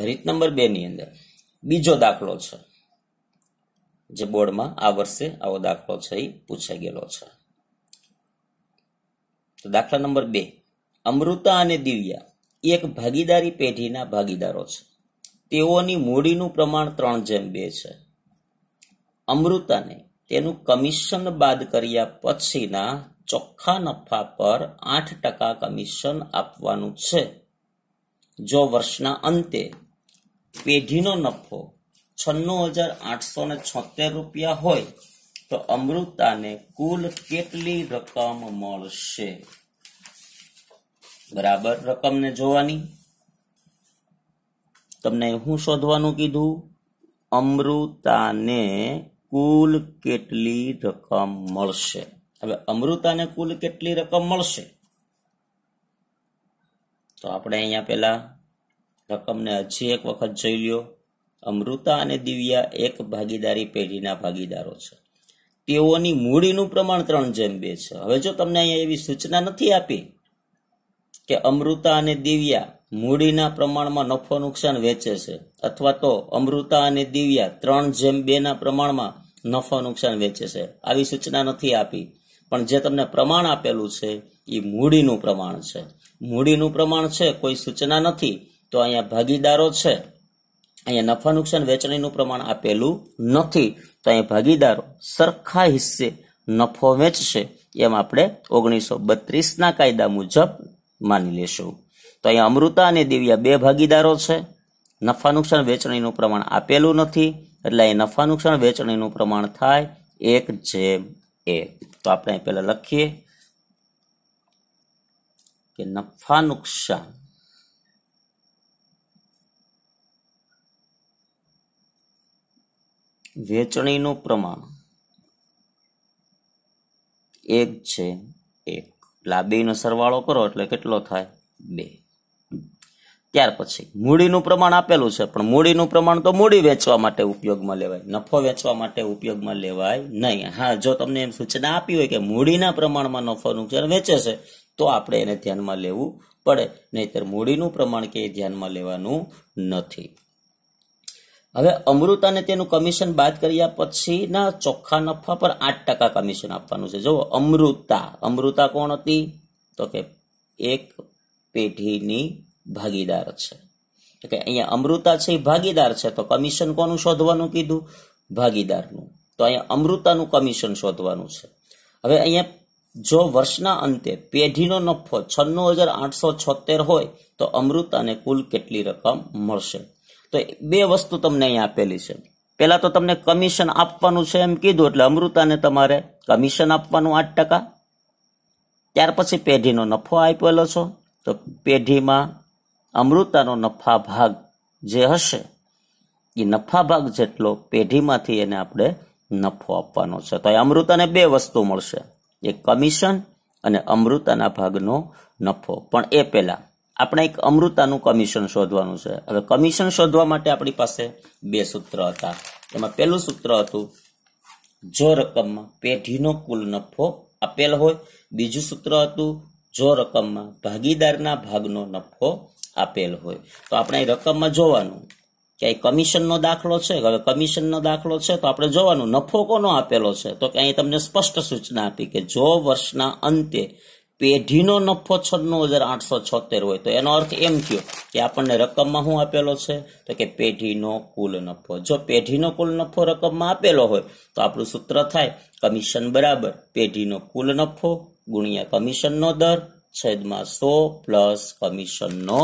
રીત નંબર બેની અંદર બીજો દાખલો છે જે બોર્ડમાં આ વર્ષે આવો દાખલો છે એ પૂછાઈ ગયેલો છે તો દાખલા નંબર બે અમૃતા અને દિવ્યા એક ભાગીદારી પેઢીના ભાગીદારો છે તેઓની મૂડીનું પ્રમાણ ત્રણ જેમ બે છે અમૃતાને તેનું કમિશન બાદ કર્યા પછીના ચોખ્ખા નફા પર આઠ ટકા કમિશન આપવાનું છે જો વર્ષના અંતે પેઢીનો નફો છન્નું હજાર આઠસો ને છોતેર રૂપિયા હોય તો અમૃતાને કુલ કેટલી રકમ મળશે બરાબર રકમને જોવાની તમને હું શોધવાનું કીધું અમૃતાને કુલ કેટલી રકમ મળશે હવે અમૃતાને કુલ કેટલી રકમ મળશે તો આપણે અહીંયા પહેલાં રકમને હજી એક વખત જોઈ લ્યો અમૃતા અને દિવ્યા એક ભાગીદારી પેઢીના ભાગીદારો છે તેઓની મૂડીનું પ્રમાણ ત્રણ જેમ બે છે હવે જો તમને અહીંયા એવી સૂચના નથી આપી કે અમૃતા અને દિવ્યા મૂડીના પ્રમાણમાં નફો નુકસાન વેચે છે અથવા તો અમૃતા અને દિવ્યા ત્રણ જેમ બેના પ્રમાણમાં નફો નુકસાન વેચે છે આવી સૂચના નથી આપી પણ જે તમને પ્રમાણ આપેલું છે એ મૂડીનું પ્રમાણ છે મૂડીનું પ્રમાણ છે કોઈ સૂચના નથી તો અહીંયા ભાગીદારો છે અહીંયા નફા નુકસાન વેચણીનું પ્રમાણ આપેલું નથી તો અહીંયા ભાગીદારો સરખા હિસ્સે નફો વેચશે એમ આપણે ઓગણીસો બત્રીસના કાયદા મુજબ માની લેશું તો અહીંયા અમૃતા અને દિવ્યા બે ભાગીદારો છે નફા નુકસાન વેચણીનું પ્રમાણ આપેલું નથી એટલે અહીં નફા નુકસાન વેચણીનું પ્રમાણ થાય એક જેમ એક તો આપણે પહેલાં લખીએ કે નફા નુકસાન વેચણીનું પ્રમાણ એક છે એક એટલે સરવાળો કરો એટલે કેટલો થાય બે ત્યાર પછી મૂડીનું પ્રમાણ આપેલું છે પણ મૂડીનું પ્રમાણ તો મૂડી વેચવા માટે ઉપયોગમાં લેવાય નફો વેચવા માટે ઉપયોગમાં લેવાય નહીં હા જો તમને એમ સૂચના આપી હોય કે મૂડીના પ્રમાણમાં નફો નુકસાન વેચે છે તો આપણે એને ધ્યાનમાં લેવું પડે નહીતર મૂડીનું પ્રમાણ કે ધ્યાનમાં લેવાનું નથી હવે અમૃત અને તેનું કમિશન બાદ કર્યા પછીના ચોખ્ખા નફા પર આઠ ટકા કમિશન આપવાનું છે જો અમૃતા અમૃતા કોણ હતી તો કે એક પેઢીની ભાગીદાર છે તો કે અહીંયા અમૃતા છે એ ભાગીદાર છે તો કમિશન કોનું શોધવાનું કીધું ભાગીદારનું તો અહીંયા અમૃતાનું કમિશન શોધવાનું છે હવે અહીંયા જો વર્ષના અંતે પેઢીનો નફો છન્નું હજાર આઠસો છોતેર હોય તો અમૃતાને કુલ કેટલી રકમ મળશે તો બે વસ્તુ તમને અહીં આપેલી છે પહેલા તો તમને કમિશન આપવાનું છે એમ કીધું એટલે અમૃતાને તમારે કમિશન આપવાનું આઠ ટકા ત્યાર પછી પેઢીનો નફો આપેલો છો તો પેઢીમાં અમૃતાનો નફા ભાગ જે હશે એ નફા ભાગ જેટલો પેઢીમાંથી એને આપણે નફો આપવાનો છે તો એ અમૃતાને બે વસ્તુ મળશે એક કમિશન અને અમૃતાના ભાગનો નફો પણ એ પહેલાં આપણે એક અમૃતાનું કમિશન શોધવાનું છે હવે કમિશન શોધવા માટે આપણી પાસે બે સૂત્ર હતા એમાં પહેલું સૂત્ર હતું જો રકમમાં પેઢીનો કુલ નફો આપેલ હોય બીજું સૂત્ર હતું જો રકમમાં ભાગીદારના ભાગનો નફો આપેલ હોય તો આપણે રકમમાં જોવાનું ક્યાંય કમિશનનો દાખલો છે હવે કમિશનનો દાખલો છે તો આપણે જોવાનું નફો કોનો આપેલો છે તો કે અહીં તમને સ્પષ્ટ સૂચના આપી કે જો વર્ષના અંતે પેઢીનો નફો છન્નું હજાર આઠસો છોતેર હોય તો એનો અર્થ એમ થયો કે આપણને રકમમાં શું આપેલો છે તો કે પેઢીનો કુલ નફો જો પેઢીનો કુલ નફો રકમમાં આપેલો હોય તો આપણું સૂત્ર થાય કમિશન બરાબર પેઢીનો કુલ નફો ગુણ્યા કમિશનનો દર છેદમાં સો પ્લસ કમિશનનો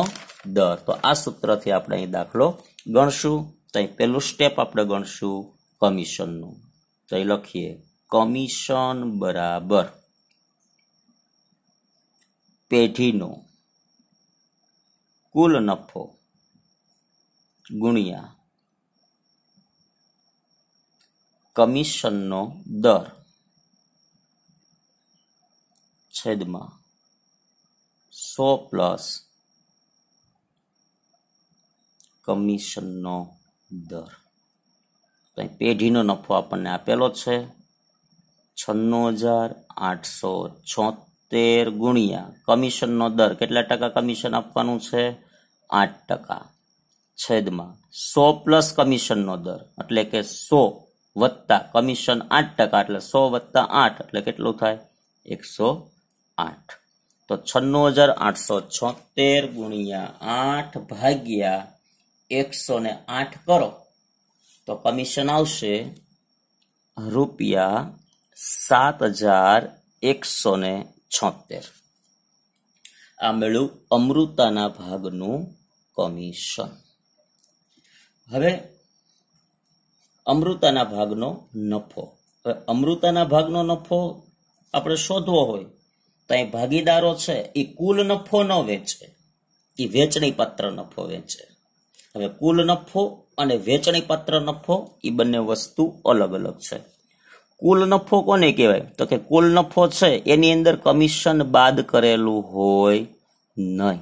દર તો આ સૂત્રથી આપણે અહીં દાખલો ગણશું તો પહેલું સ્ટેપ આપણે ગણશું કમિશનનું તો અહીં લખીએ કમિશન બરાબર પેઢીનો કુલ નફો ગુણ્યા કમિશનનો દર છેદમાં સો પ્લસ કમિશનનો દર તો અહીં પેઢીનો નફો આપણને આપેલો છે છન્નું હજાર આઠસો છોતેર ગુણ્યા કમિશનનો દર કેટલા ટકા કમિશન આપવાનું છે આઠ ટકા છેદમાં સો પ્લસ કમિશનનો દર એટલે કે સો વત્તા કમિશન આઠ ટકા એટલે સો વત્તા આઠ એટલે કેટલું થાય એકસો આઠ તો છન્નું હજાર આઠસો છોતેર ગુણ્યા આઠ ભાગ્યા એકસો ને આઠ કરો તો કમિશન આવશે રૂપિયા સાત હજાર એકસો ને છોતેર આ મેળવું અમૃતાના ભાગનું કમિશન હવે અમૃતાના ભાગનો નફો હવે અમૃતાના ભાગનો નફો આપણે શોધવો હોય તો અહીં ભાગીદારો છે એ કુલ નફો ન વેચે એ વેચણી પાત્ર નફો વેચે હવે કુલ નફો અને વેચણીપત્ર નફો એ બંને વસ્તુ અલગ અલગ છે કુલ નફો કોને કહેવાય તો કે કુલ નફો છે એની અંદર કમિશન બાદ કરેલું હોય નહીં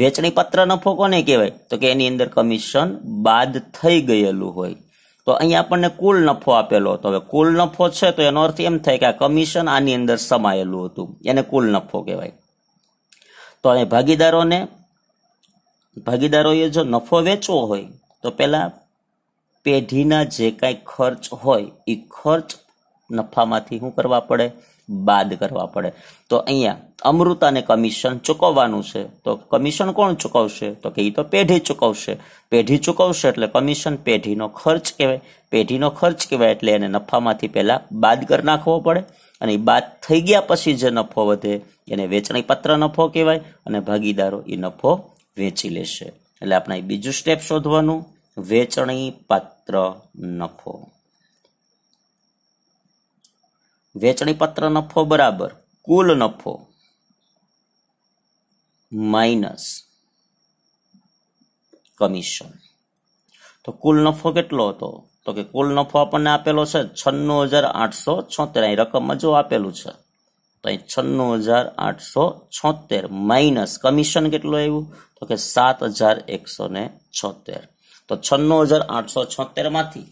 વેચણી પત્ર નફો કોને કહેવાય તો કે એની અંદર કમિશન બાદ થઈ ગયેલું હોય તો અહીંયા આપણને કુલ નફો આપેલો હતો હવે કુલ નફો છે તો એનો અર્થ એમ થાય કે આ કમિશન આની અંદર સમાયેલું હતું એને કુલ નફો કહેવાય તો અહીં ભાગીદારોને ભાગીદારોએ જો નફો વેચવો હોય તો પહેલાં પેઢીના જે કાંઈ ખર્ચ હોય એ ખર્ચ નફામાંથી શું કરવા પડે બાદ કરવા પડે તો અહીંયા અમૃતાને કમિશન ચૂકવવાનું છે તો કમિશન કોણ ચૂકવશે તો કે એ તો પેઢી ચૂકવશે પેઢી ચૂકવશે એટલે કમિશન પેઢીનો ખર્ચ કહેવાય પેઢીનો ખર્ચ કહેવાય એટલે એને નફામાંથી પહેલાં બાદ કરી નાખવો પડે અને એ બાદ થઈ ગયા પછી જે નફો વધે એને વેચણી પત્ર નફો કહેવાય અને ભાગીદારો એ નફો વેચી લેશે એટલે આપણે બીજું સ્ટેપ શોધવાનું વેચણી પાત્ર નફો વેચણી પાત્ર નફો બરાબર કુલ નફો માઇનસ કમિશન તો કુલ નફો કેટલો હતો તો કે કુલ નફો આપણને આપેલો છે છન્નું હજાર આઠસો છોતેર અહીં રકમમાં જો આપેલું છે તો અહીં છન્નું હજાર આઠસો છોતેર માઇનસ કમિશન કેટલું આવ્યું તો કે સાત હજાર એકસો ને છોતેર તો છન્નું હજાર આઠસો છોતેરમાંથી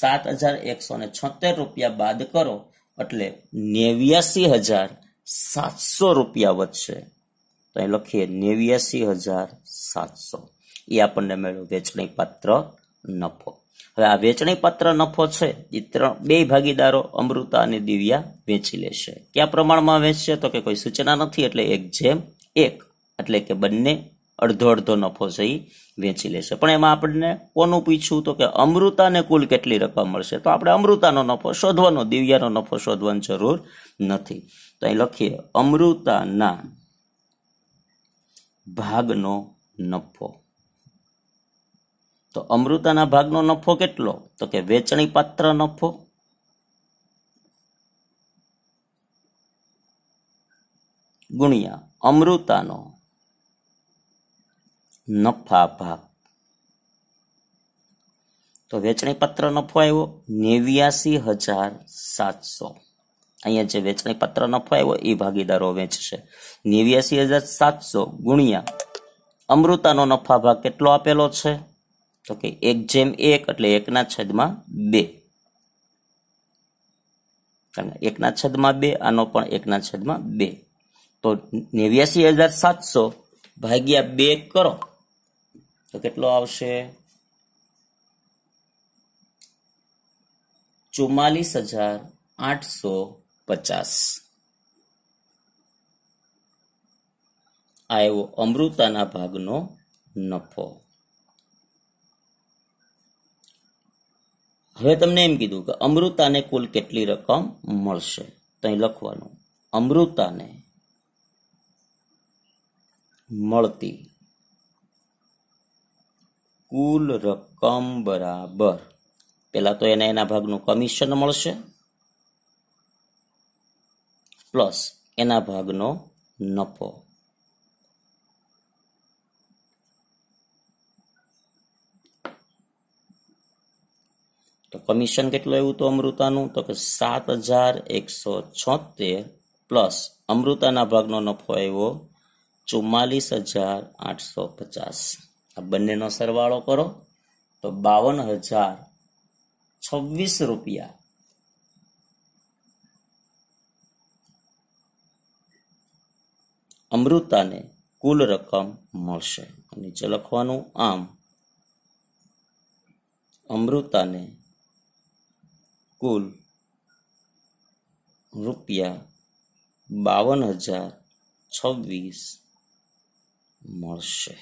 સાત હજાર એકસો ને છોતેર રૂપિયા બાદ કરો એટલે નેવ્યાસી હજાર સાતસો રૂપિયા વધશે તો અહીં લખીએ નેવ્યાસી હજાર સાતસો એ આપણને મેળવ્યો વેચણી પાત્ર નફો હવે આ વેચણી પત્ર નફો છે એ ત્રણ બે ભાગીદારો અમૃતા અને દિવ્યા વેચી લેશે કયા પ્રમાણમાં વેચશે તો કે કોઈ સૂચના નથી એટલે એક જેમ એક એટલે કે બંને અડધો અડધો નફો છે એ વેચી લેશે પણ એમાં આપણને કોનું પૂછ્યું તો કે અમૃતાને કુલ કેટલી રકમ મળશે તો આપણે અમૃતાનો નફો શોધવાનો દિવ્યાનો નફો શોધવાની જરૂર નથી તો અહીં લખીએ અમૃતાના ભાગનો નફો તો અમૃતાના ભાગનો નફો કેટલો તો કે વેચણી પાત્ર નફો ગુણ્યા અમૃતાનો નફા ભાગ તો વેચણી પત્ર નફો આવ્યો નેવ્યાસી હજાર સાતસો અહીંયા જે વેચણી પત્ર નફો આવ્યો એ ભાગીદારો વેચશે નેવ્યાસી હજાર સાતસો ગુણ્યા અમૃતાનો નફા ભાગ કેટલો આપેલો છે તો કે એક જેમ એક એટલે એકના છદમાં બે એકના છદમાં બે આનો પણ એકના છદમાં બે તો નેવ્યાસી હજાર સાતસો ભાગ્યા બે કરો તો કેટલો આવશે ચુમ્માલીસ હજાર આઠસો પચાસ આ એવો અમૃતાના ભાગનો નફો હવે તમને એમ કીધું કે અમૃતાને કુલ કેટલી રકમ મળશે તો અહીં લખવાનું અમૃતાને મળતી કુલ રકમ બરાબર પહેલાં તો એને એના ભાગનું કમિશન મળશે પ્લસ એના ભાગનો નફો તો કમિશન કેટલું આવ્યું હતું અમૃતાનું તો કે સાત હજાર એકસો છોતેર પ્લસ અમૃતાના ભાગનો નફો આવ્યો ચુમ્માલીસ હજાર આઠસો પચાસ આ બંનેનો સરવાળો કરો તો બાવન હજાર છવ્વીસ રૂપિયા અમૃતાને કુલ રકમ મળશે નીચે લખવાનું આમ અમૃતાને કુલ રૂપિયા બાવન હજાર છવ્વીસ મળશે